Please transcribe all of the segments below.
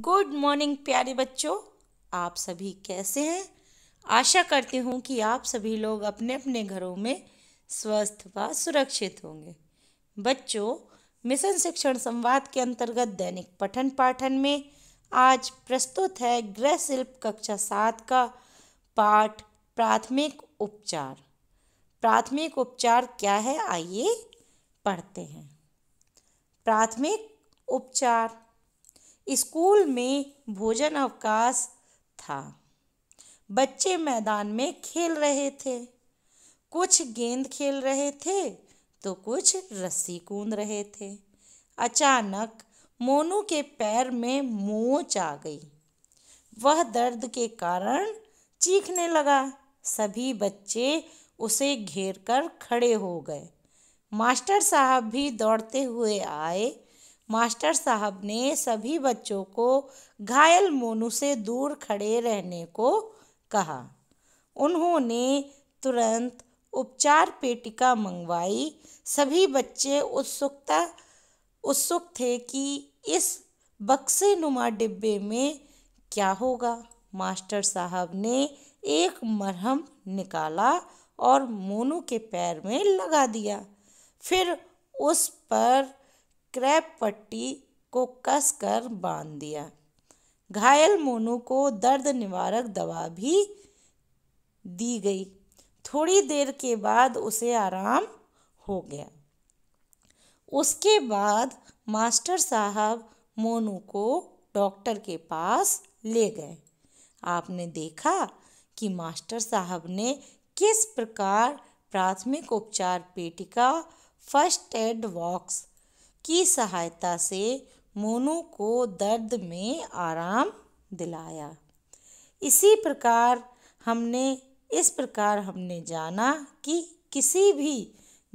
good morning प्यारे बच्चों आप सभी कैसे हैं आशा करती हूँ कि आप सभी लोग अपने अपने घरों में स्वस्थ व सुरक्षित होंगे बच्चों मिशन शिक्षण संवाद के अंतर्गत दैनिक पठन पाठन में आज प्रस्तुत है गृह शिल्प कक्षा सात का पाठ प्राथमिक उपचार प्राथमिक उपचार क्या है आइए पढ़ते हैं प्राथमिक उपचार स्कूल में भोजन अवकाश था बच्चे मैदान में खेल रहे थे कुछ गेंद खेल रहे थे तो कुछ रस्सी कूद रहे थे अचानक मोनू के पैर में मोच आ गई वह दर्द के कारण चीखने लगा सभी बच्चे उसे घेर कर खड़े हो गए मास्टर साहब भी दौड़ते हुए आए मास्टर साहब ने सभी बच्चों को घायल मोनू से दूर खड़े रहने को कहा उन्होंने तुरंत उपचार पेटिका मंगवाई सभी बच्चे उत्सुकता उत्सुक थे कि इस बक्से नुमा डिब्बे में क्या होगा मास्टर साहब ने एक मरहम निकाला और मोनू के पैर में लगा दिया फिर उस पर क्रैप पट्टी को कसकर बांध दिया घायल मोनू को दर्द निवारक दवा भी दी गई थोड़ी देर के बाद उसे आराम हो गया उसके बाद मास्टर साहब मोनू को डॉक्टर के पास ले गए आपने देखा कि मास्टर साहब ने किस प्रकार प्राथमिक उपचार पेटिका फर्स्ट एड बॉक्स की सहायता से मोनू को दर्द में आराम दिलाया इसी प्रकार हमने इस प्रकार हमने जाना कि किसी भी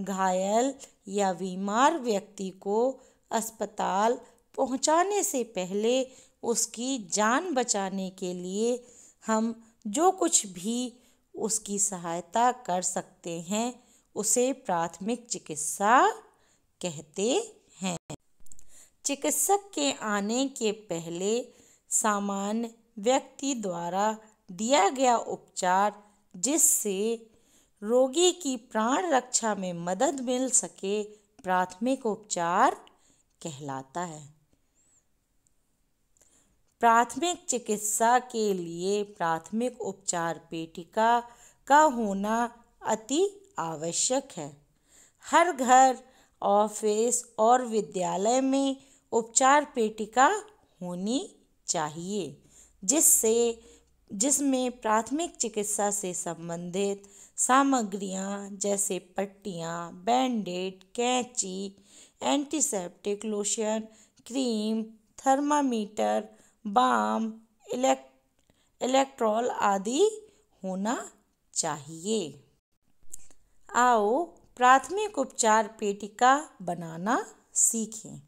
घायल या बीमार व्यक्ति को अस्पताल पहुंचाने से पहले उसकी जान बचाने के लिए हम जो कुछ भी उसकी सहायता कर सकते हैं उसे प्राथमिक चिकित्सा कहते चिकित्सक के आने के पहले सामान्य व्यक्ति द्वारा दिया गया उपचार जिससे रोगी की प्राण रक्षा में मदद मिल सके प्राथमिक उपचार कहलाता है प्राथमिक चिकित्सा के लिए प्राथमिक उपचार पेटिका का होना अति आवश्यक है हर घर ऑफिस और विद्यालय में उपचार पेटिका होनी चाहिए जिससे जिसमें प्राथमिक चिकित्सा से संबंधित सामग्रियां जैसे पट्टियां, बैंडेड कैंची antiseptic lotion cream thermometer balm elect Electral आदि होना चाहिए आओ प्राथमिक उपचार पेटिका बनाना सीखें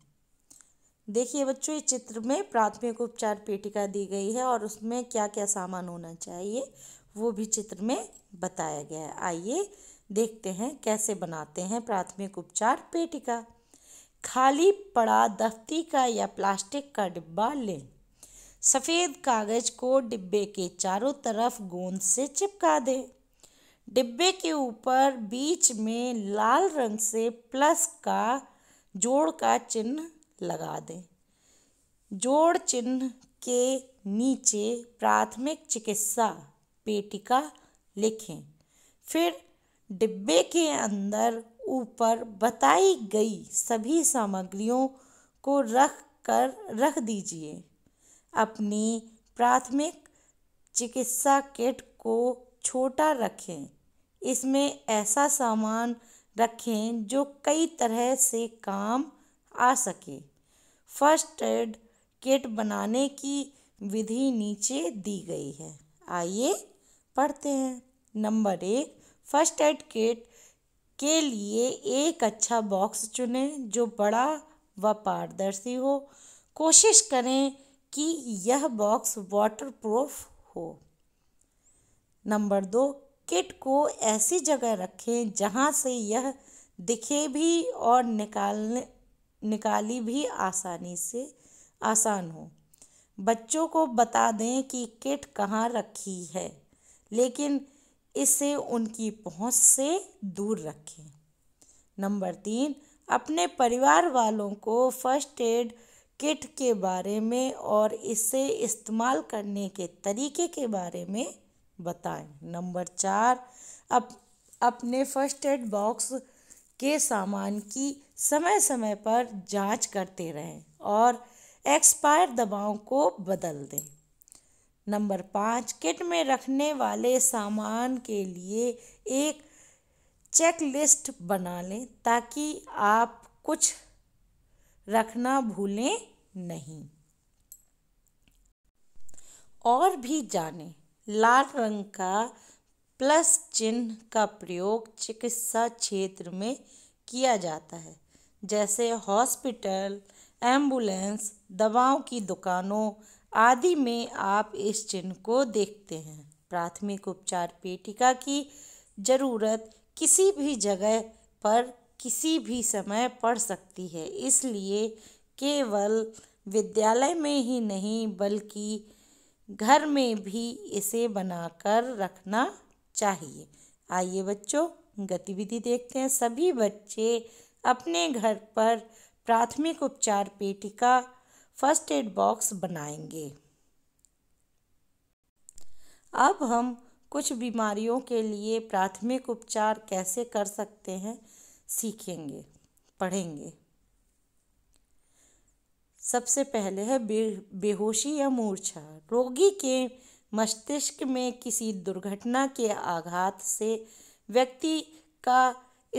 देखिए बच्चों इस चित्र में प्राथमिक उपचार पेटिका दी गई है और उसमें क्या क्या सामान होना चाहिए वो भी चित्र में बताया गया है आइए देखते हैं कैसे बनाते हैं प्राथमिक उपचार पेटिका खाली पड़ा दफ्ती का या प्लास्टिक का डिब्बा लें सफ़ेद कागज़ को डिब्बे के चारों तरफ गोंद से चिपका दें डिब्बे के ऊपर बीच में लाल रंग से प्लस का जोड़ का चिन्ह लगा दें जोड़ चिन्ह के नीचे प्राथमिक चिकित्सा पेटिका लिखें फिर डिब्बे के अंदर ऊपर बताई गई सभी सामग्रियों को रख कर रख दीजिए अपनी प्राथमिक चिकित्सा किट को छोटा रखें इसमें ऐसा सामान रखें जो कई तरह से काम आ सके फर्स्ट एड किट बनाने की विधि नीचे दी गई है आइए पढ़ते हैं नंबर एक फर्स्ट एड किट के लिए एक अच्छा बॉक्स चुनें जो बड़ा व पारदर्शी हो कोशिश करें कि यह बॉक्स वाटर प्रूफ हो नंबर दो किट को ऐसी जगह रखें जहाँ से यह दिखे भी और निकालने निकाली भी आसानी से आसान हो बच्चों को बता दें कि किट कहाँ रखी है लेकिन इसे उनकी पहुँच से दूर रखें नंबर तीन अपने परिवार वालों को फर्स्ट एड किट के बारे में और इसे इस्तेमाल करने के तरीके के बारे में बताएं नंबर चार अप, अपने फर्स्ट एड बॉक्स के सामान की समय समय पर जांच करते रहें और एक्सपायर दवाओं को बदल दें नंबर पाँच किट में रखने वाले सामान के लिए एक चेकलिस्ट बना लें ताकि आप कुछ रखना भूलें नहीं और भी जानें लाल रंग का प्लस चिन्ह का प्रयोग चिकित्सा क्षेत्र में किया जाता है जैसे हॉस्पिटल एम्बुलेंस दवाओं की दुकानों आदि में आप इस चिन्ह को देखते हैं प्राथमिक उपचार पेटिका की ज़रूरत किसी भी जगह पर किसी भी समय पड़ सकती है इसलिए केवल विद्यालय में ही नहीं बल्कि घर में भी इसे बनाकर रखना चाहिए आइए बच्चों गतिविधि देखते हैं सभी बच्चे अपने घर पर प्राथमिक उपचार पेटिका फर्स्ट एड बॉक्स बनाएंगे अब हम कुछ बीमारियों के लिए प्राथमिक उपचार कैसे कर सकते हैं सीखेंगे पढ़ेंगे सबसे पहले है बे बेहोशी या मूर्छा रोगी के मस्तिष्क में किसी दुर्घटना के आघात से व्यक्ति का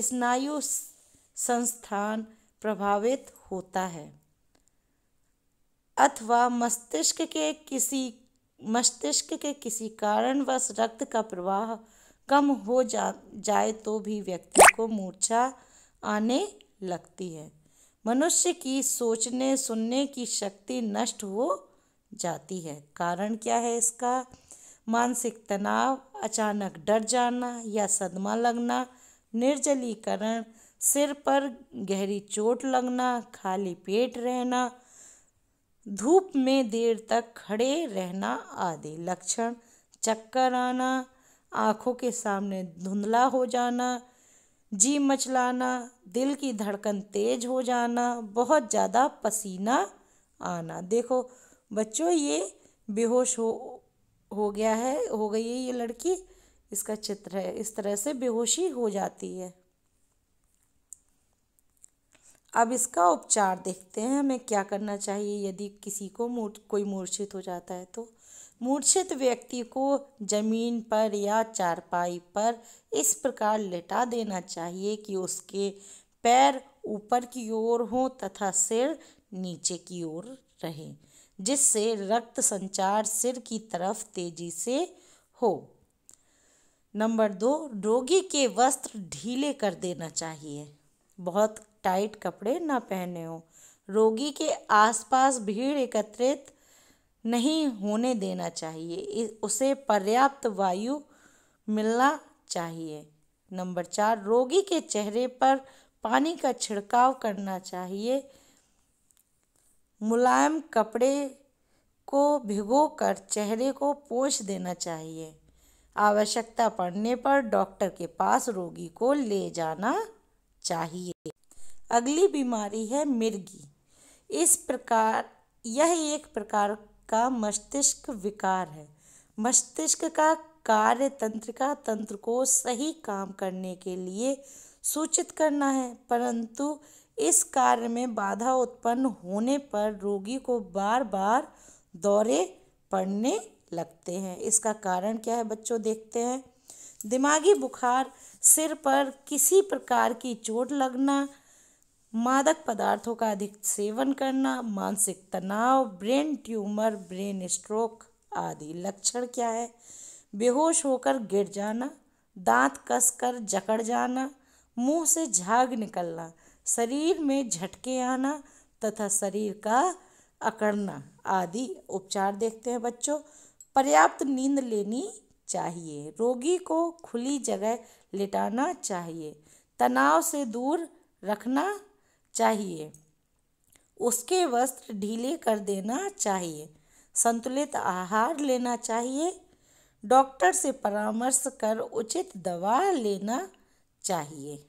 स्नायु संस्थान प्रभावित होता है अथवा मस्तिष्क के किसी मस्तिष्क के किसी कारणवश रक्त का प्रवाह कम हो जा जाए तो भी व्यक्ति को मूर्छा आने लगती है मनुष्य की सोचने सुनने की शक्ति नष्ट हो जाती है कारण क्या है इसका मानसिक तनाव अचानक डर जाना या सदमा लगना निर्जलीकरण सिर पर गहरी चोट लगना खाली पेट रहना धूप में देर तक खड़े रहना आदि लक्षण चक्कर आना आँखों के सामने धुंधला हो जाना जी मचलाना दिल की धड़कन तेज हो जाना बहुत ज़्यादा पसीना आना देखो बच्चों ये बेहोश हो हो गया है हो गई है ये लड़की इसका चित्र है इस तरह से बेहोशी हो जाती है अब इसका उपचार देखते हैं हमें क्या करना चाहिए यदि किसी को मूर् कोई मूर्छित हो जाता है तो मूर्छित व्यक्ति को जमीन पर या चारपाई पर इस प्रकार लेटा देना चाहिए कि उसके पैर ऊपर की ओर हों तथा सिर नीचे की ओर रहे जिससे रक्त संचार सिर की तरफ तेजी से हो नंबर दो रोगी के वस्त्र ढीले कर देना चाहिए बहुत टाइट कपड़े ना पहने हो रोगी के आसपास भीड़ एकत्रित नहीं होने देना चाहिए उसे पर्याप्त वायु मिलना चाहिए नंबर चार रोगी के चेहरे पर पानी का छिड़काव करना चाहिए मुलायम कपड़े को भिगोकर चेहरे को पोंछ देना चाहिए आवश्यकता पड़ने पर डॉक्टर के पास रोगी को ले जाना चाहिए अगली बीमारी है मिर्गी इस प्रकार यह एक प्रकार का मस्तिष्क विकार है मस्तिष्क का कार्य तंत्रिका तंत्र को सही काम करने के लिए सूचित करना है परंतु इस कार्य में बाधा उत्पन्न होने पर रोगी को बार बार दौरे पड़ने लगते हैं इसका कारण क्या है बच्चों देखते हैं दिमागी बुखार सिर पर किसी प्रकार की चोट लगना मादक पदार्थों का अधिक सेवन करना मानसिक तनाव ब्रेन ट्यूमर ब्रेन स्ट्रोक आदि लक्षण क्या है बेहोश होकर गिर जाना दांत कसकर जकड़ जाना मुंह से झाग निकलना शरीर में झटके आना तथा शरीर का अकड़ना आदि उपचार देखते हैं बच्चों पर्याप्त नींद लेनी चाहिए रोगी को खुली जगह लिटाना चाहिए तनाव से दूर रखना चाहिए उसके वस्त्र ढीले कर देना चाहिए संतुलित आहार लेना चाहिए डॉक्टर से परामर्श कर उचित दवा लेना चाहिए